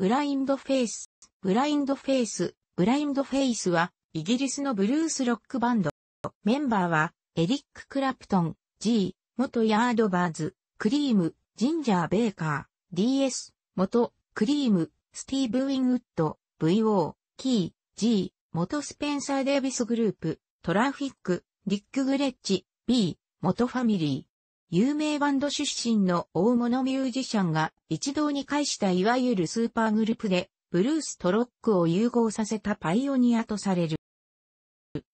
ブラインドフェイス、ブラインドフェイス、ブラインドフェイスは、イギリスのブルースロックバンド。メンバーは、エリック・クラプトン、G、元ヤードバーズ、クリーム、ジンジャー・ベーカー、DS、元、クリーム、スティーブ・ウィンウッド、VO、キー、G、元スペンサー・デイビスグループ、トラフィック、リック・グレッチ、B、元ファミリー。有名バンド出身の大物ミュージシャンが一堂に会したいわゆるスーパーグループで、ブルースとロックを融合させたパイオニアとされる。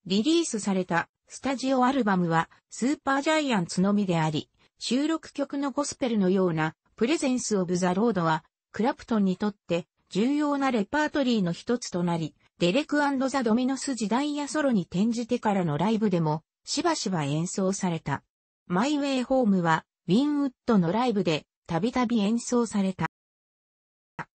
リリースされたスタジオアルバムはスーパージャイアンツのみであり、収録曲のゴスペルのようなプレゼンス・オブ・ザ・ロードは、クラプトンにとって重要なレパートリーの一つとなり、デレクザ・ドミノス時代やソロに転じてからのライブでもしばしば演奏された。マイウェイホームは、ウィンウッドのライブで、たびたび演奏された。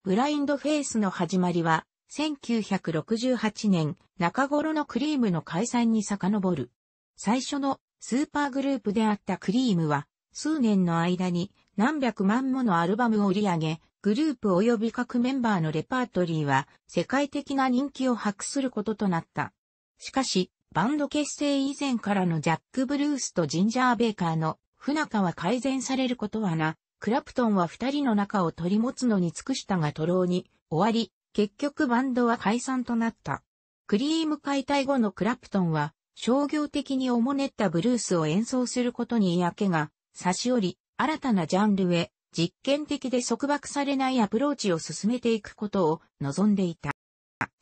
ブラインドフェイスの始まりは、1968年中頃のクリームの解散に遡る。最初のスーパーグループであったクリームは、数年の間に何百万ものアルバムを売り上げ、グループ及び各メンバーのレパートリーは世界的な人気を博することとなった。しかし、バンド結成以前からのジャック・ブルースとジンジャー・ベーカーの不仲は改善されることはな、クラプトンは二人の仲を取り持つのに尽くしたが徒労に終わり、結局バンドは解散となった。クリーム解体後のクラプトンは、商業的におもねったブルースを演奏することに嫌気が差し寄り、新たなジャンルへ実験的で束縛されないアプローチを進めていくことを望んでいた。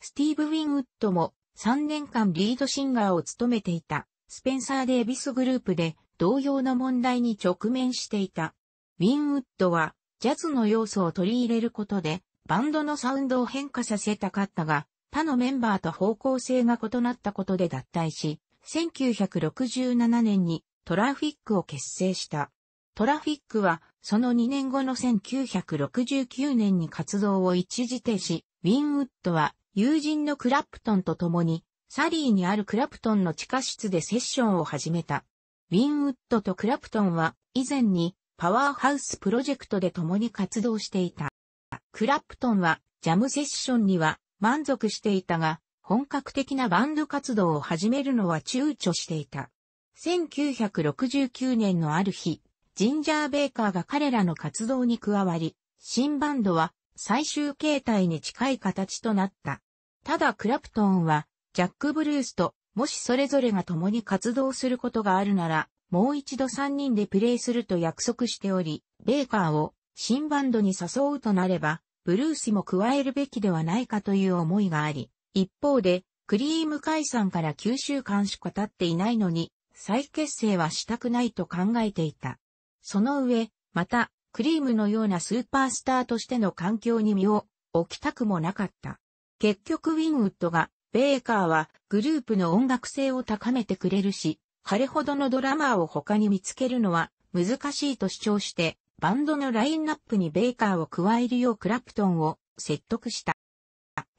スティーブ・ウィンウッドも3年間リードシンガーを務めていたスペンサー・デイビスグループで同様の問題に直面していた。ウィンウッドはジャズの要素を取り入れることでバンドのサウンドを変化させたかったが他のメンバーと方向性が異なったことで脱退し、1967年にトラフィックを結成した。トラフィックはその2年後の1969年に活動を一時停止、ウィンウッドは友人のクラプトンと共に、サリーにあるクラプトンの地下室でセッションを始めた。ウィンウッドとクラプトンは以前にパワーハウスプロジェクトで共に活動していた。クラプトンはジャムセッションには満足していたが、本格的なバンド活動を始めるのは躊躇していた。1969年のある日、ジンジャー・ベイカーが彼らの活動に加わり、新バンドは最終形態に近い形となった。ただクラプトンは、ジャック・ブルースと、もしそれぞれが共に活動することがあるなら、もう一度3人でプレイすると約束しており、ベーカーを新バンドに誘うとなれば、ブルースも加えるべきではないかという思いがあり、一方で、クリーム解散から9週間しか経っていないのに、再結成はしたくないと考えていた。その上、また、クリームのようなスーパースターとしての環境に身を置きたくもなかった。結局ウィンウッドが、ベーカーはグループの音楽性を高めてくれるし、れほどのドラマーを他に見つけるのは難しいと主張して、バンドのラインナップにベーカーを加えるようクラプトンを説得した。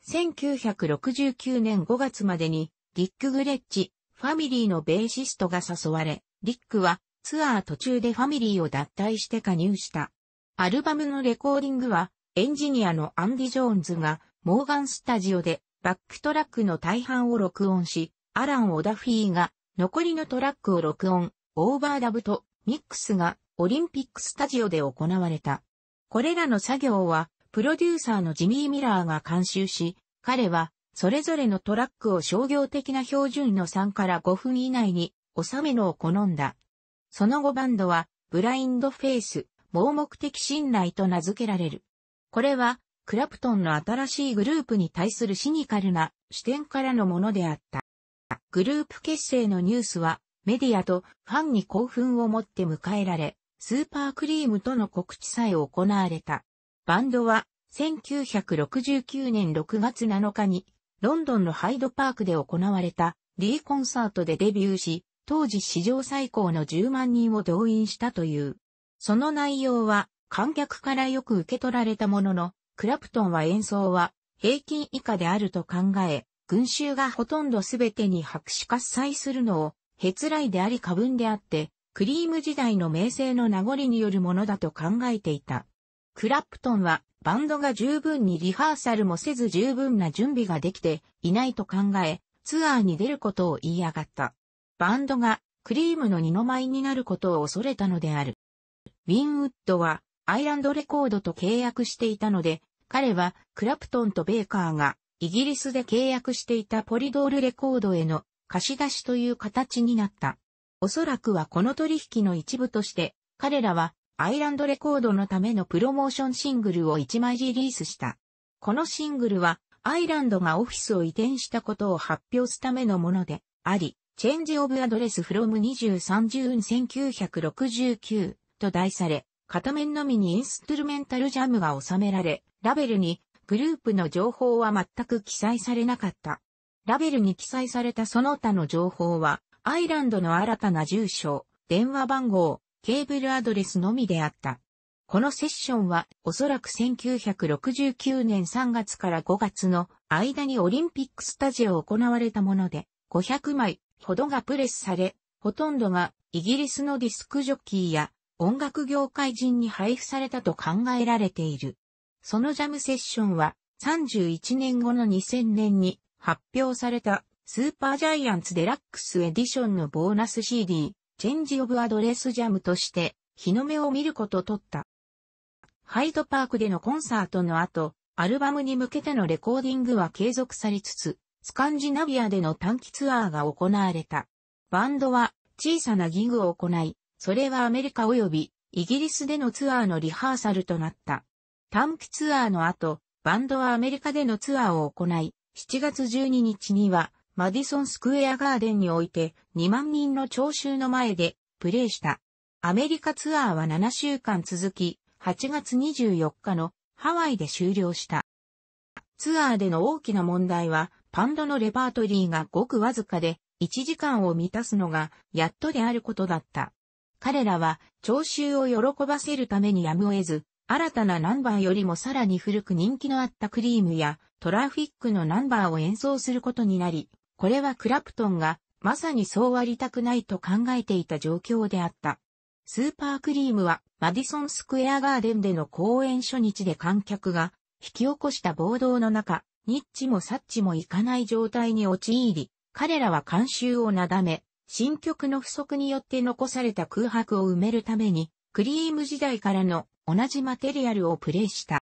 1969年5月までに、リック・グレッチ、ファミリーのベーシストが誘われ、リックはツアー途中でファミリーを脱退して加入した。アルバムのレコーディングは、エンジニアのアンディ・ジョーンズが、モーガンスタジオで、バックトラックの大半を録音し、アラン・オダフィーが、残りのトラックを録音、オーバーダブと、ミックスが、オリンピックスタジオで行われた。これらの作業は、プロデューサーのジミー・ミラーが監修し、彼は、それぞれのトラックを商業的な標準の3から5分以内に収めのを好んだ。その後バンドは、ブラインドフェイス、盲目的信頼と名付けられる。これは、クラプトンの新しいグループに対するシニカルな視点からのものであった。グループ結成のニュースは、メディアとファンに興奮を持って迎えられ、スーパークリームとの告知さえ行われた。バンドは、1969年6月7日に、ロンドンのハイドパークで行われた D コンサートでデビューし、当時史上最高の10万人を動員したという。その内容は観客からよく受け取られたものの、クラプトンは演奏は平均以下であると考え、群衆がほとんど全てに白紙喝采するのを、へつらいであり過分であって、クリーム時代の名声の名残によるものだと考えていた。クラプトンは、バンドが十分にリハーサルもせず十分な準備ができていないと考え、ツアーに出ることを言い上がった。バンドがクリームの二の舞になることを恐れたのである。ウィンウッドはアイランドレコードと契約していたので、彼はクラプトンとベーカーがイギリスで契約していたポリドールレコードへの貸し出しという形になった。おそらくはこの取引の一部として、彼らはアイランドレコードのためのプロモーションシングルを1枚リリースした。このシングルはアイランドがオフィスを移転したことを発表すためのものであり、チェンジオブアドレスフロム 23June 1969と題され、片面のみにインストゥルメンタルジャムが収められ、ラベルにグループの情報は全く記載されなかった。ラベルに記載されたその他の情報は、アイランドの新たな住所、電話番号、ケーブルアドレスのみであった。このセッションはおそらく1969年3月から5月の間にオリンピックスタジオ行われたもので500枚ほどがプレスされ、ほとんどがイギリスのディスクジョッキーや音楽業界人に配布されたと考えられている。そのジャムセッションは31年後の2000年に発表されたスーパージャイアンツデラックスエディションのボーナス CD、チェンジオブアドレスジャムとして日の目を見ることとった。ハイドパークでのコンサートの後、アルバムに向けてのレコーディングは継続されつつ、スカンジナビアでの短期ツアーが行われた。バンドは小さなギグを行い、それはアメリカ及びイギリスでのツアーのリハーサルとなった。短期ツアーの後、バンドはアメリカでのツアーを行い、7月12日にはマディソンスクエアガーデンにおいて2万人の聴衆の前でプレイした。アメリカツアーは7週間続き、8月24日のハワイで終了した。ツアーでの大きな問題はパンドのレパートリーがごくわずかで、1時間を満たすのが、やっとであることだった。彼らは、聴衆を喜ばせるためにやむを得ず、新たなナンバーよりもさらに古く人気のあったクリームや、トラフィックのナンバーを演奏することになり、これはクラプトンが、まさにそうありたくないと考えていた状況であった。スーパークリームは、マディソンスクエアガーデンでの公演初日で観客が、引き起こした暴動の中、ニッチもサッチもいかない状態に陥り、彼らは慣習をなだめ、新曲の不足によって残された空白を埋めるために、クリーム時代からの同じマテリアルをプレイした。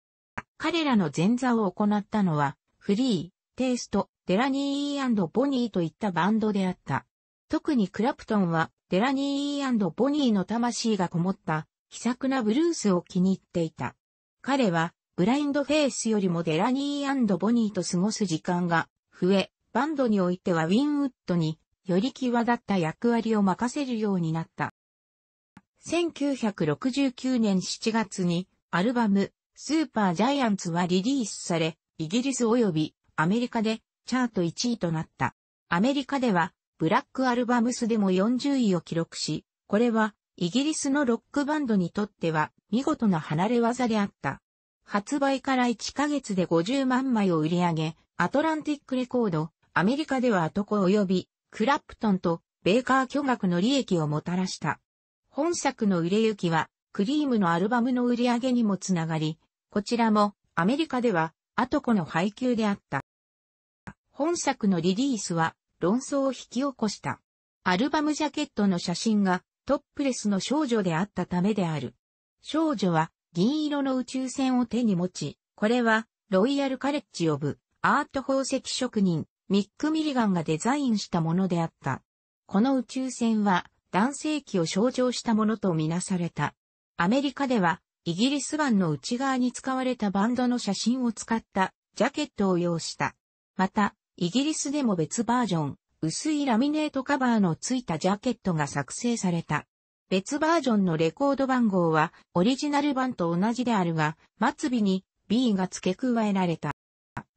彼らの前座を行ったのは、フリー、テイスト、デラニーボニーといったバンドであった。特にクラプトンは、デラニーボニーの魂がこもった、気さくなブルースを気に入っていた。彼は、ブラインドフェイスよりもデラニーボニーと過ごす時間が増え、バンドにおいてはウィンウッドにより際立った役割を任せるようになった。1969年7月にアルバムスーパージャイアンツはリリースされ、イギリス及びアメリカでチャート1位となった。アメリカではブラックアルバムスでも40位を記録し、これはイギリスのロックバンドにとっては見事な離れ技であった。発売から1ヶ月で50万枚を売り上げ、アトランティックレコード、アメリカではアトコ及び、クラプトンと、ベーカー巨額の利益をもたらした。本作の売れ行きは、クリームのアルバムの売り上げにもつながり、こちらも、アメリカでは、アトコの配給であった。本作のリリースは、論争を引き起こした。アルバムジャケットの写真が、トップレスの少女であったためである。少女は、銀色の宇宙船を手に持ち、これはロイヤルカレッジオブアート宝石職人ミック・ミリガンがデザインしたものであった。この宇宙船は男性器を象徴したものとみなされた。アメリカではイギリス湾の内側に使われたバンドの写真を使ったジャケットを用した。また、イギリスでも別バージョン、薄いラミネートカバーのついたジャケットが作成された。別バージョンのレコード番号はオリジナル版と同じであるが、末尾に B が付け加えられた。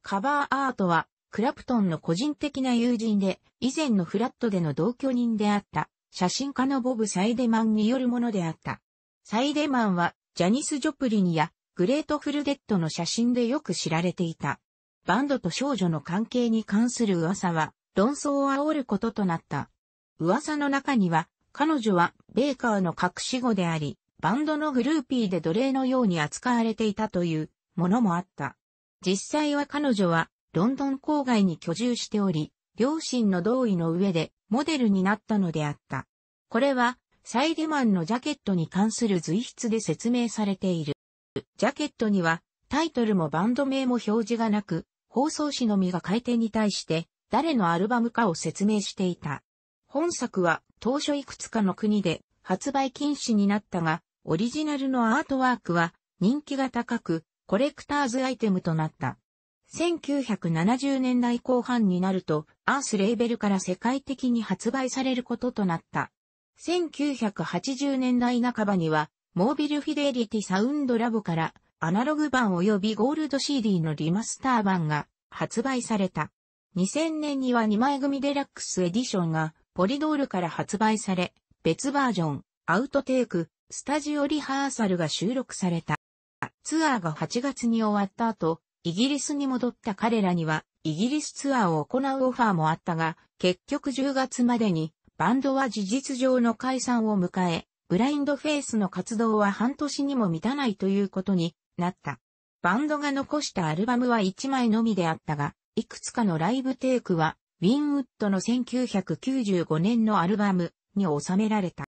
カバーアートは、クラプトンの個人的な友人で、以前のフラットでの同居人であった、写真家のボブ・サイデマンによるものであった。サイデマンは、ジャニス・ジョプリンや、グレートフルデッドの写真でよく知られていた。バンドと少女の関係に関する噂は、論争を煽ることとなった。噂の中には、彼女はベーカーの隠し子であり、バンドのグルーピーで奴隷のように扱われていたというものもあった。実際は彼女はロンドン郊外に居住しており、両親の同意の上でモデルになったのであった。これはサイデマンのジャケットに関する随筆で説明されている。ジャケットにはタイトルもバンド名も表示がなく、放送紙のみが回転に対して誰のアルバムかを説明していた。本作は当初いくつかの国で発売禁止になったが、オリジナルのアートワークは人気が高く、コレクターズアイテムとなった。1970年代後半になると、アースレーベルから世界的に発売されることとなった。1980年代半ばには、モービルフィデリティサウンドラボから、アナログ版及びゴールド CD のリマスター版が発売された。2000年には2枚組デラックスエディションがポリドールから発売され、別バージョン、アウトテイク、スタジオリハーサルが収録された。ツアーが8月に終わった後、イギリスに戻った彼らには、イギリスツアーを行うオファーもあったが、結局10月までに、バンドは事実上の解散を迎え、ブラインドフェイスの活動は半年にも満たないということになった。バンドが残したアルバムは1枚のみであったが、いくつかのライブテイクはウィンウッドの1995年のアルバムに収められた。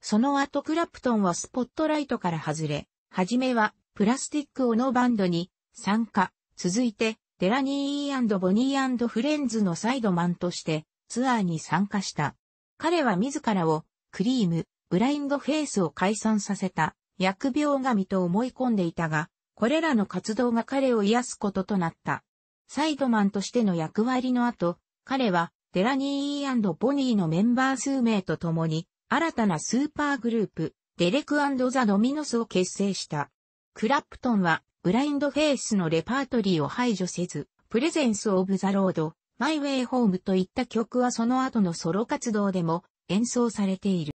その後クラプトンはスポットライトから外れ、はじめはプラスティックオノバンドに参加、続いてデラニーボニーフレンズのサイドマンとしてツアーに参加した。彼は自らをクリーム、ブラインドフェイスを解散させた疫病神と思い込んでいたが、これらの活動が彼を癒すこととなった。サイドマンとしての役割の後、彼は、デラニーボニーのメンバー数名と共に、新たなスーパーグループ、デレクザ・ドミノスを結成した。クラプトンは、ブラインドフェイスのレパートリーを排除せず、プレゼンス・オブ・ザ・ロード、マイ・ウェイ・ホームといった曲はその後のソロ活動でも演奏されている。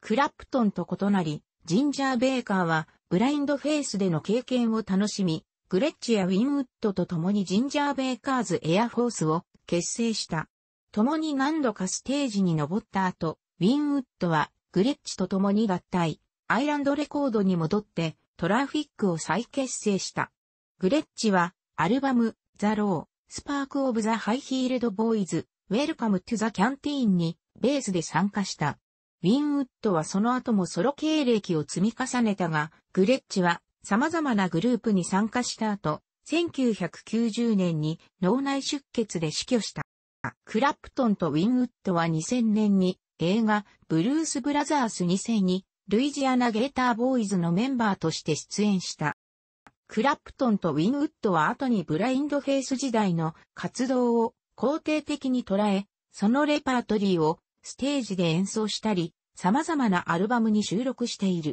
クラプトンと異なり、ジンジャー・ベーカーは、ブラインドフェイスでの経験を楽しみ、グレッチやウィンウッドと共にジンジャーベイカーズエアフォースを結成した。共に何度かステージに登った後、ウィンウッドはグレッチと共に合体、アイランドレコードに戻ってトラフィックを再結成した。グレッチはアルバムザ・ロー、スパーク・オブ・ザ・ハイヒールド・ボーイズ、ウェルカム・トゥ・ザ・キャンティーンにベースで参加した。ウィンウッドはその後もソロ経歴を積み重ねたが、グレッチは様々なグループに参加した後、1990年に脳内出血で死去した。クラプトンとウィンウッドは2000年に映画ブルース・ブラザース2000にルイジアナ・ゲーター・ボーイズのメンバーとして出演した。クラプトンとウィンウッドは後にブラインドフェイス時代の活動を肯定的に捉え、そのレパートリーをステージで演奏したり、様々なアルバムに収録している。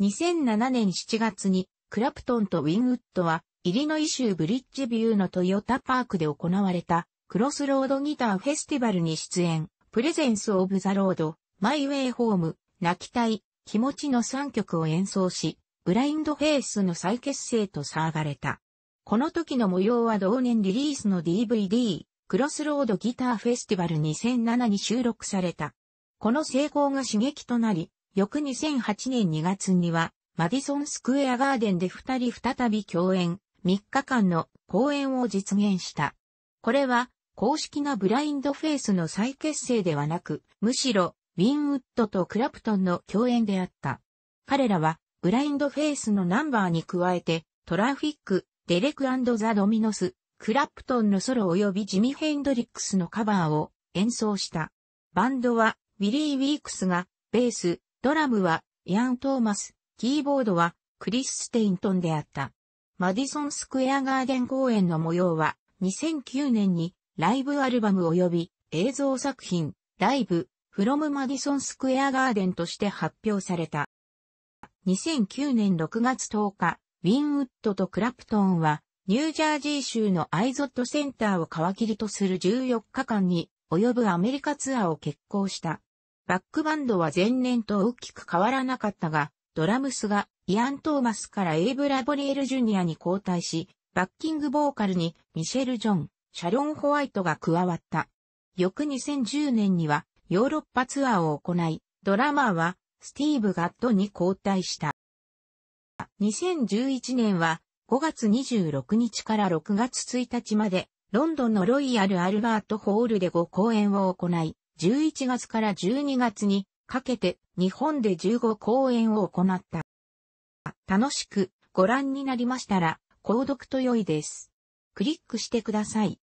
2007年7月に、クラプトンとウィンウッドは、イリノイ州ブリッジビューのトヨタパークで行われた、クロスロードギターフェスティバルに出演、プレゼンス・オブ・ザ・ロード、マイ・ウェイ・ホーム、泣きたい、気持ちの3曲を演奏し、ブラインド・フェイスの再結成と騒がれた。この時の模様は同年リリースの DVD、クロスロードギターフェスティバル2007に収録された。この成功が刺激となり、翌2008年2月には、マディソンスクエアガーデンで二人再び共演、3日間の公演を実現した。これは、公式なブラインドフェイスの再結成ではなく、むしろ、ウィンウッドとクラプトンの共演であった。彼らは、ブラインドフェイスのナンバーに加えて、トラフィック、デレクザ・ドミノス、クラプトンのソロ及びジミ・ヘンドリックスのカバーを演奏した。バンドは、ウィリー・ウィークスが、ベース、ドラムはヤン・トーマス、キーボードはクリス・ステイントンであった。マディソン・スクエア・ガーデン公演の模様は2009年にライブアルバム及び映像作品ライブフロムマディソン・スクエア・ガーデンとして発表された。2009年6月10日、ウィンウッドとクラプトンはニュージャージー州のアイゾットセンターを皮切りとする14日間に及ぶアメリカツアーを決行した。バックバンドは前年と大きく変わらなかったが、ドラムスがイアン・トーマスからエイブ・ラボリエル・ジュニアに交代し、バッキングボーカルにミシェル・ジョン、シャロン・ホワイトが加わった。翌2010年にはヨーロッパツアーを行い、ドラマーはスティーブ・ガッドに交代した。2011年は5月26日から6月1日までロンドンのロイヤル・アルバート・ホールで5公演を行い、11月から12月にかけて日本で15公演を行った。楽しくご覧になりましたら、購読と良いです。クリックしてください。